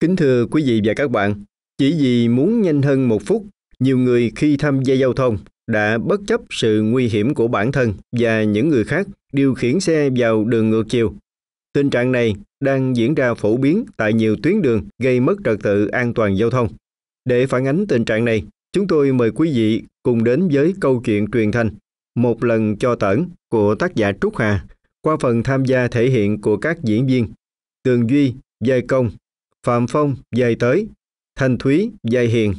Kính thưa quý vị và các bạn, chỉ vì muốn nhanh hơn một phút, nhiều người khi tham gia giao thông đã bất chấp sự nguy hiểm của bản thân và những người khác điều khiển xe vào đường ngược chiều. Tình trạng này đang diễn ra phổ biến tại nhiều tuyến đường gây mất trật tự an toàn giao thông. Để phản ánh tình trạng này, chúng tôi mời quý vị cùng đến với câu chuyện truyền thanh Một lần cho tẩn của tác giả Trúc Hà qua phần tham gia thể hiện của các diễn viên Tường Duy, Giai Công Phạm Phong, giày tới. Thanh Thúy, giày hiền.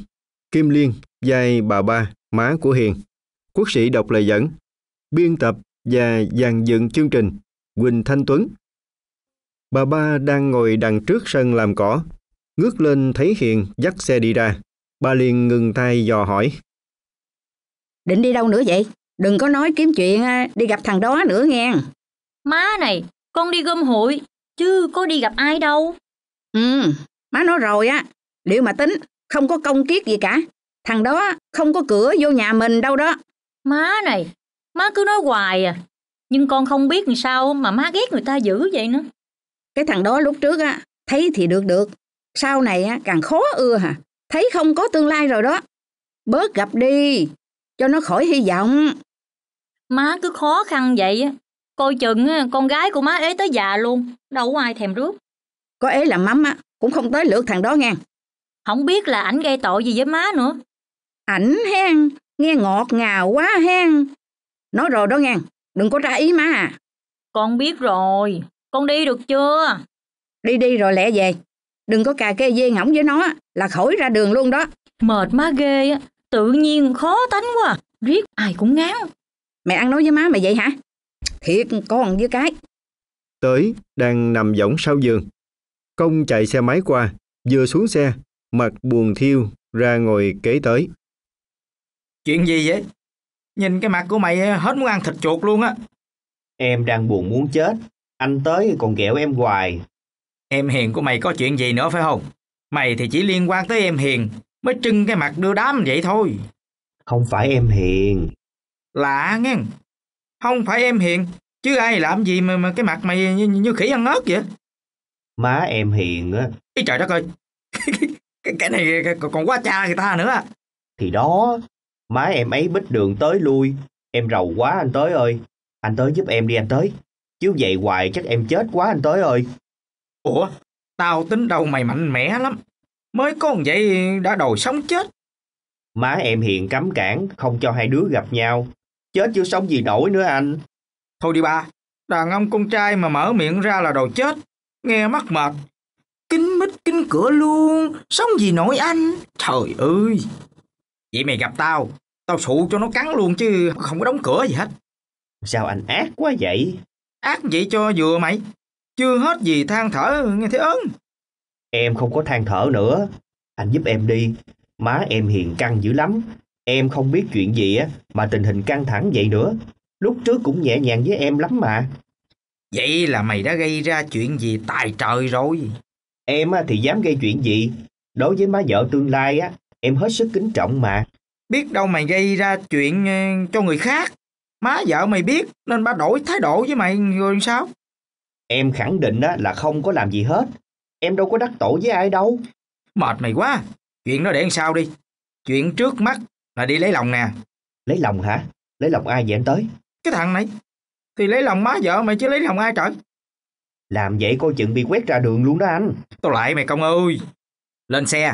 Kim Liên, giày bà ba, má của hiền. Quốc sĩ đọc lời dẫn. Biên tập và dàn dựng chương trình Quỳnh Thanh Tuấn. Bà ba đang ngồi đằng trước sân làm cỏ. Ngước lên thấy Hiền dắt xe đi ra. Bà liền ngừng tay dò hỏi. Định đi đâu nữa vậy? Đừng có nói kiếm chuyện à, đi gặp thằng đó nữa nghe. Má này, con đi gom hội, chứ có đi gặp ai đâu. Ừ, má nói rồi á, liệu mà tính, không có công kiết gì cả. Thằng đó không có cửa vô nhà mình đâu đó. Má này, má cứ nói hoài à. Nhưng con không biết làm sao mà má ghét người ta dữ vậy nữa. Cái thằng đó lúc trước á, thấy thì được được. Sau này á, càng khó ưa hả. Thấy không có tương lai rồi đó. Bớt gặp đi, cho nó khỏi hy vọng. Má cứ khó khăn vậy á. Coi chừng con gái của má ế tới già luôn, đâu có ai thèm rước có ế là mắm á cũng không tới lượt thằng đó nghe không biết là ảnh gây tội gì với má nữa ảnh hen nghe ngọt ngào quá hen nói rồi đó nghe đừng có ra ý má à con biết rồi con đi được chưa đi đi rồi lẹ về đừng có cà kê dê ngỏng với nó là khỏi ra đường luôn đó mệt má ghê á tự nhiên khó tánh quá riết ai cũng ngán mẹ ăn nói với má mày vậy hả thiệt con với cái tới đang nằm võng sau giường Công chạy xe máy qua, vừa xuống xe, mặt buồn thiêu, ra ngồi kế tới. Chuyện gì vậy? Nhìn cái mặt của mày hết muốn ăn thịt chuột luôn á. Em đang buồn muốn chết, anh tới còn ghẹo em hoài. Em hiền của mày có chuyện gì nữa phải không? Mày thì chỉ liên quan tới em hiền, mới trưng cái mặt đưa đám vậy thôi. Không phải em hiền. Lạ nghe, không phải em hiền, chứ ai làm gì mà, mà cái mặt mày như, như khỉ ăn ớt vậy? má em hiền á cái trời đất ơi cái, cái này còn quá cha người ta nữa thì đó má em ấy bích đường tới lui em rầu quá anh tới ơi anh tới giúp em đi anh tới chứ vậy hoài chắc em chết quá anh tới ơi ủa tao tính đâu mày mạnh mẽ lắm mới có vậy đã đòi sống chết má em hiền cấm cản không cho hai đứa gặp nhau chết chứ sống gì nổi nữa anh thôi đi ba đàn ông con trai mà mở miệng ra là đồ chết nghe mắc mệt kính mít kính cửa luôn sống gì nổi anh trời ơi vậy mày gặp tao tao sụ cho nó cắn luôn chứ không có đóng cửa gì hết sao anh ác quá vậy ác vậy cho vừa mày chưa hết gì than thở nghe thấy ớn em không có than thở nữa anh giúp em đi má em hiền căng dữ lắm em không biết chuyện gì á mà tình hình căng thẳng vậy nữa lúc trước cũng nhẹ nhàng với em lắm mà Vậy là mày đã gây ra chuyện gì tài trời rồi. Em thì dám gây chuyện gì? Đối với má vợ tương lai á, em hết sức kính trọng mà. Biết đâu mày gây ra chuyện ờ, cho người khác. Má vợ mày biết nên ba đổi thái độ với mày rồi sao? Em khẳng định á, là không có làm gì hết. Em đâu có đắc tội với ai đâu. Mệt mày quá. Chuyện đó để làm sao đi. Chuyện trước mắt là đi lấy lòng nè. Lấy lòng hả? Lấy lòng ai vậy anh tới? Cái thằng này thì lấy lòng má vợ mày chứ lấy lòng ai trời làm vậy coi chừng bị quét ra đường luôn đó anh tao lại mày công ơi lên xe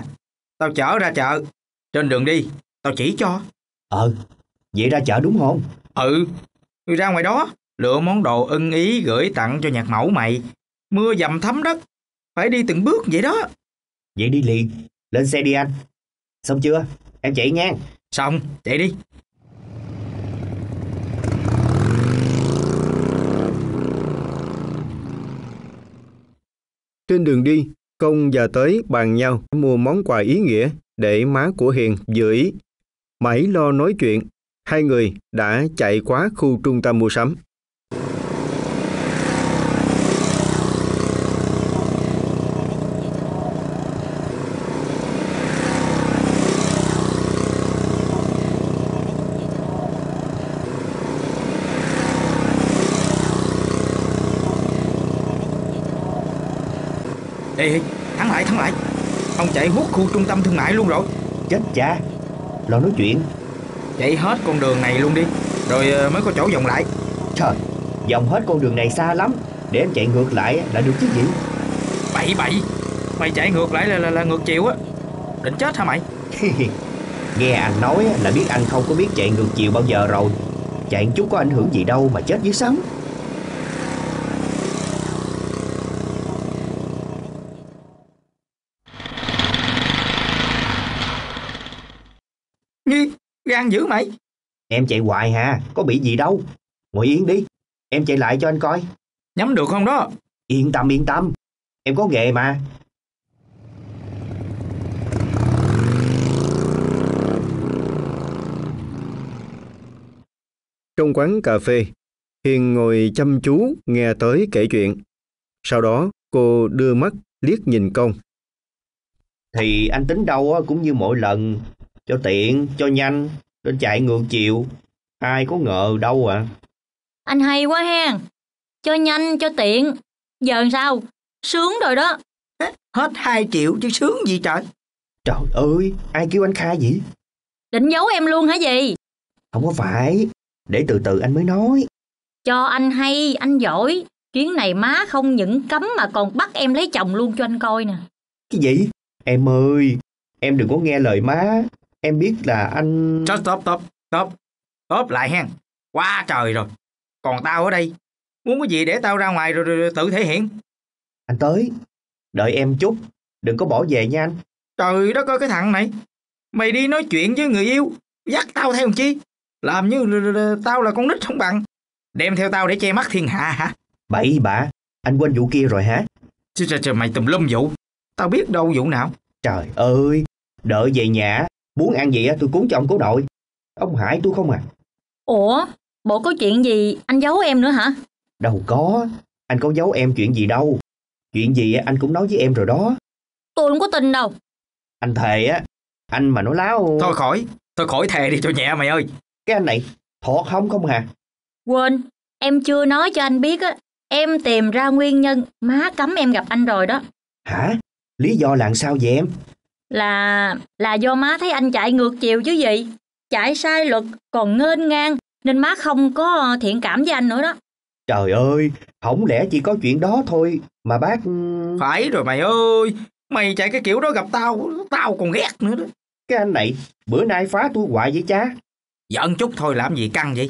tao chở ra chợ trên đường đi tao chỉ cho ờ vậy ra chợ đúng không ừ người ra ngoài đó lựa món đồ ưng ý gửi tặng cho nhạc mẫu mày mưa dầm thấm đất phải đi từng bước vậy đó vậy đi liền lên xe đi anh xong chưa em chạy ngang xong chạy đi Trên đường đi, Công và Tới bàn nhau mua món quà ý nghĩa để má của Hiền dự ý. Mãi lo nói chuyện, hai người đã chạy quá khu trung tâm mua sắm. Ê, thắng lại, thắng lại Ông chạy hút khu trung tâm thương mại luôn rồi Chết cha, lo nói chuyện Chạy hết con đường này luôn đi Rồi ờ, mới có chỗ vòng lại Trời, vòng hết con đường này xa lắm Để em chạy ngược lại là được chứ gì Bậy bậy, mày chạy ngược lại là, là, là ngược chiều á Định chết hả mày Nghe anh nói là biết anh không có biết chạy ngược chiều bao giờ rồi Chạy chút có ảnh hưởng gì đâu mà chết dưới sóng gan dữ mày Em chạy hoài hà Có bị gì đâu Ngồi yên đi Em chạy lại cho anh coi Nhắm được không đó Yên tâm yên tâm Em có nghề mà Trong quán cà phê, Hiền ngồi chăm chú nghe tới kể chuyện. Sau đó cô đưa mắt liếc nhìn công. Thì anh tính đâu cũng như mỗi lần cho tiện, cho nhanh, nên chạy ngược chiều. Ai có ngờ đâu à. Anh hay quá hen. Cho nhanh, cho tiện. Giờ sao? Sướng rồi đó. Hết hai triệu chứ sướng gì trời. Trời ơi, ai kêu anh Kha vậy? Định giấu em luôn hả gì? Không có phải, để từ từ anh mới nói. Cho anh hay, anh giỏi. Chuyến này má không những cấm mà còn bắt em lấy chồng luôn cho anh coi nè. Cái gì? Em ơi, em đừng có nghe lời má, em biết là anh stop stop stop stop stop lại hen quá trời rồi còn tao ở đây muốn cái gì để tao ra ngoài rồi, rồi, rồi tự thể hiện anh tới đợi em chút đừng có bỏ về nha anh trời đó coi cái thằng này mày đi nói chuyện với người yêu dắt tao theo chi làm như tao là con nít không bằng đem theo tao để che mắt thiên hạ hả bậy bạ anh quên vụ kia rồi hả trời trời mày tùm lum vụ tao biết đâu vụ nào trời ơi đợi về nhà Muốn ăn gì á, tôi cuốn cho ông cố đội. Ông hại tôi không à. Ủa, bộ có chuyện gì anh giấu em nữa hả? Đâu có, anh có giấu em chuyện gì đâu. Chuyện gì anh cũng nói với em rồi đó. Tôi không có tin đâu. Anh thề á, anh mà nói láo... Thôi khỏi, thôi khỏi thề đi cho nhẹ mày ơi. Cái anh này, thọt không không hà? Quên, em chưa nói cho anh biết á. Em tìm ra nguyên nhân má cấm em gặp anh rồi đó. Hả? Lý do là sao vậy em? là là do má thấy anh chạy ngược chiều chứ gì chạy sai luật còn nghênh ngang nên má không có thiện cảm với anh nữa đó trời ơi không lẽ chỉ có chuyện đó thôi mà bác ừ, phải rồi mày ơi mày chạy cái kiểu đó gặp tao tao còn ghét nữa đó cái anh này bữa nay phá tôi hoài vậy cha giận chút thôi làm gì căng vậy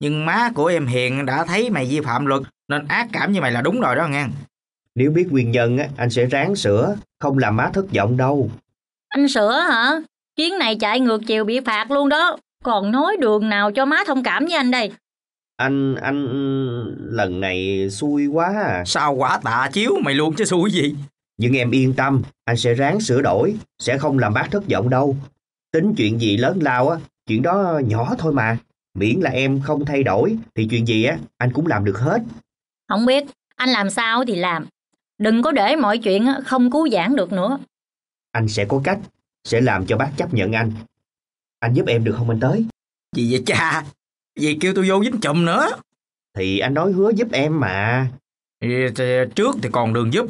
nhưng má của em hiền đã thấy mày vi phạm luật nên ác cảm như mày là đúng rồi đó nghe nếu biết nguyên nhân anh sẽ ráng sửa không làm má thất vọng đâu anh sửa hả? Chuyến này chạy ngược chiều bị phạt luôn đó. Còn nói đường nào cho má thông cảm với anh đây. Anh, anh lần này xui quá à. Sao quả tạ chiếu mày luôn chứ xui gì. Nhưng em yên tâm, anh sẽ ráng sửa đổi, sẽ không làm bác thất vọng đâu. Tính chuyện gì lớn lao á, chuyện đó nhỏ thôi mà. Miễn là em không thay đổi thì chuyện gì á, anh cũng làm được hết. Không biết, anh làm sao thì làm. Đừng có để mọi chuyện không cứu giãn được nữa. Anh sẽ có cách, sẽ làm cho bác chấp nhận anh. Anh giúp em được không anh tới? Gì vậy cha? Gì kêu tôi vô dính chùm nữa? Thì anh nói hứa giúp em mà. trước thì còn đường giúp.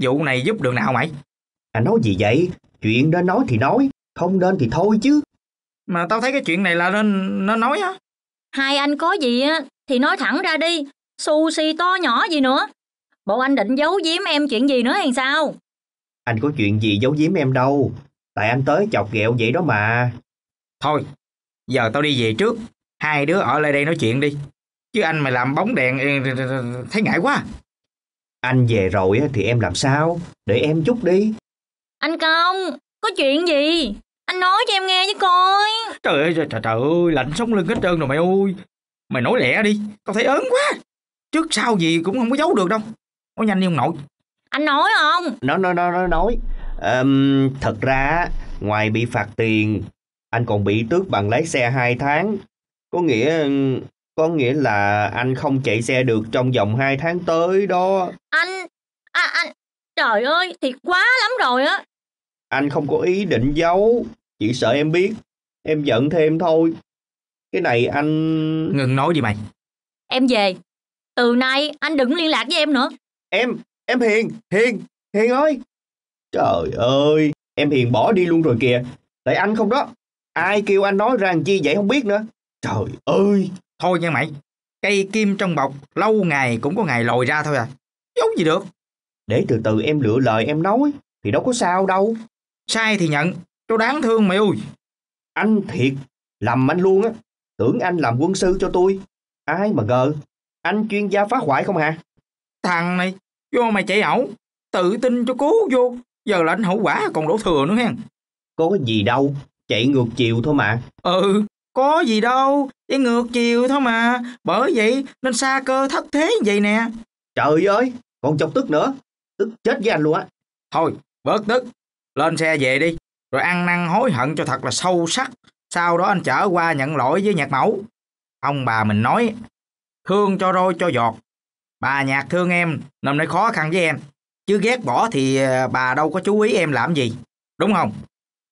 Vụ này giúp đường nào mày? Anh nói gì vậy? Chuyện đó nói thì nói, không nên thì thôi chứ. Mà tao thấy cái chuyện này là nên nó nói á. Hai anh có gì á thì nói thẳng ra đi, xù xì to nhỏ gì nữa. Bộ anh định giấu giếm em chuyện gì nữa hay sao? Anh có chuyện gì giấu giếm em đâu. Tại anh tới chọc ghẹo vậy đó mà. Thôi, giờ tao đi về trước. Hai đứa ở lại đây nói chuyện đi. Chứ anh mày làm bóng đèn ừ, ừ, ừ, thấy ngại quá. Anh về rồi thì em làm sao? Để em chút đi. Anh Công, có chuyện gì? Anh nói cho em nghe với coi. Trời ơi, trời, trời ơi, lạnh sống lưng hết trơn rồi mày ơi. Mày nói lẹ đi, tao thấy ớn quá. Trước sau gì cũng không có giấu được đâu. Nói nhanh đi ông nội, anh nói không nó nó nó nó nói um, thật ra ngoài bị phạt tiền anh còn bị tước bằng lái xe 2 tháng có nghĩa có nghĩa là anh không chạy xe được trong vòng 2 tháng tới đó anh à, anh trời ơi thiệt quá lắm rồi á anh không có ý định giấu chỉ sợ em biết em giận thêm thôi cái này anh ngừng nói gì mày em về từ nay anh đừng liên lạc với em nữa em Em Hiền, Hiền, Hiền ơi. Trời ơi, em Hiền bỏ đi luôn rồi kìa. Tại anh không đó. Ai kêu anh nói rằng chi vậy không biết nữa. Trời ơi. Thôi nha mày, cây kim trong bọc lâu ngày cũng có ngày lòi ra thôi à. Giống gì được. Để từ từ em lựa lời em nói, thì đâu có sao đâu. Sai thì nhận, tôi đáng thương mày ơi. Anh thiệt, lầm anh luôn á. Tưởng anh làm quân sư cho tôi. Ai mà ngờ, anh chuyên gia phá hoại không hả? Thằng này Vô mày chạy ẩu, tự tin cho cố vô, giờ là anh hậu quả còn đổ thừa nữa hen. Có gì đâu, chạy ngược chiều thôi mà. Ừ, có gì đâu, đi ngược chiều thôi mà, bởi vậy nên xa cơ thất thế vậy nè. Trời ơi, còn chọc tức nữa, tức chết với anh luôn á. Thôi, bớt tức, lên xe về đi, rồi ăn năn hối hận cho thật là sâu sắc. Sau đó anh chở qua nhận lỗi với nhạc mẫu. Ông bà mình nói, thương cho rồi cho giọt, Bà nhạc thương em, năm nay khó khăn với em. Chứ ghét bỏ thì ờ, bà đâu có chú ý em làm gì. Đúng không?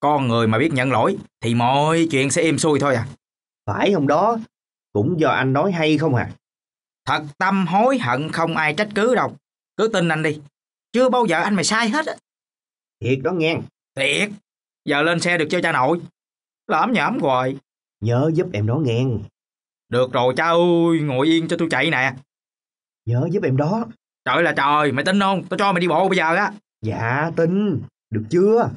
Con người mà biết nhận lỗi thì mọi chuyện sẽ êm xuôi thôi à. Phải không đó? Cũng do anh nói hay không à? Thật tâm hối hận không ai trách cứ đâu. Cứ tin anh đi. Chưa bao giờ anh mày sai hết á. Thiệt đó nghe. Thiệt. Giờ lên xe được cho cha nội. Lãm nhảm hoài. Nhớ giúp em đó nghe. Được rồi cha ơi, ngồi yên cho tôi chạy nè. Nhớ giúp em đó. Trời là trời, mày tin không? Tao cho mày đi bộ bây giờ á. Dạ, tin. Được chưa?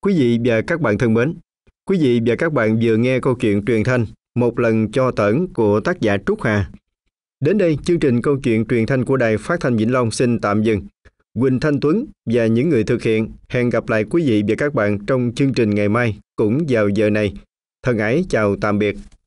Quý vị và các bạn thân mến, quý vị và các bạn vừa nghe câu chuyện truyền thanh Một lần cho tẩn của tác giả Trúc Hà. Đến đây, chương trình câu chuyện truyền thanh của Đài Phát thanh Vĩnh Long xin tạm dừng. Quỳnh Thanh Tuấn và những người thực hiện. Hẹn gặp lại quý vị và các bạn trong chương trình ngày mai cũng vào giờ này. Thân ái chào tạm biệt.